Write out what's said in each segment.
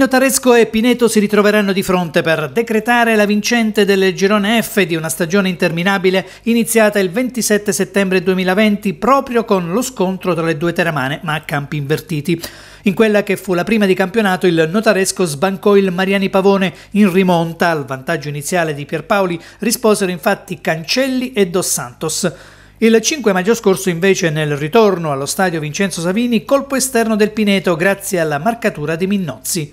Notaresco e Pineto si ritroveranno di fronte per decretare la vincente del girone F di una stagione interminabile iniziata il 27 settembre 2020 proprio con lo scontro tra le due teramane ma a campi invertiti. In quella che fu la prima di campionato il Notaresco sbancò il Mariani Pavone in rimonta al vantaggio iniziale di Pierpaoli risposero infatti Cancelli e Dos Santos. Il 5 maggio scorso invece nel ritorno allo stadio Vincenzo Savini colpo esterno del Pineto grazie alla marcatura di Minnozzi.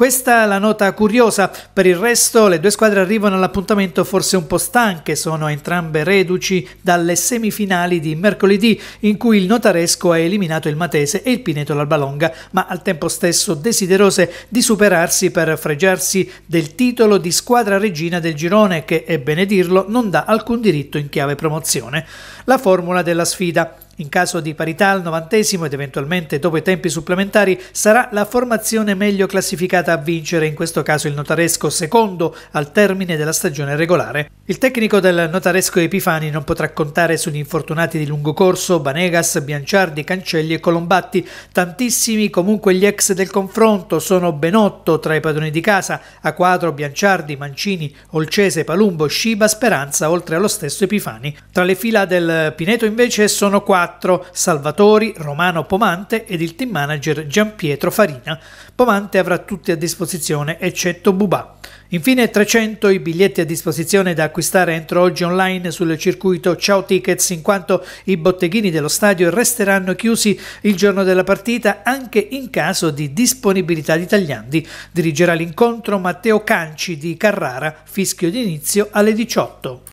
Questa è la nota curiosa, per il resto le due squadre arrivano all'appuntamento forse un po' stanche, sono entrambe reduci dalle semifinali di mercoledì in cui il Notaresco ha eliminato il Matese e il Pineto l'Albalonga, ma al tempo stesso desiderose di superarsi per fregiarsi del titolo di squadra regina del girone che, è bene dirlo, non dà alcun diritto in chiave promozione. La formula della sfida in caso di parità al novantesimo ed eventualmente dopo i tempi supplementari sarà la formazione meglio classificata a vincere, in questo caso il notaresco secondo al termine della stagione regolare. Il tecnico del notaresco Epifani non potrà contare sugli infortunati di lungo corso Banegas, Bianciardi, Cancelli e Colombatti. Tantissimi comunque gli ex del confronto, sono ben otto tra i padroni di casa, A4, Bianciardi, Mancini, Olcese, Palumbo, Sciba, Speranza, oltre allo stesso Epifani. Tra le fila del Pineto invece sono quattro 4 Salvatori, Romano Pomante ed il team manager Gianpietro Farina. Pomante avrà tutti a disposizione eccetto Bubà. Infine 300 i biglietti a disposizione da acquistare entro oggi online sul circuito Ciao Tickets in quanto i botteghini dello stadio resteranno chiusi il giorno della partita anche in caso di disponibilità di tagliandi. Dirigerà l'incontro Matteo Canci di Carrara, fischio d'inizio alle 18.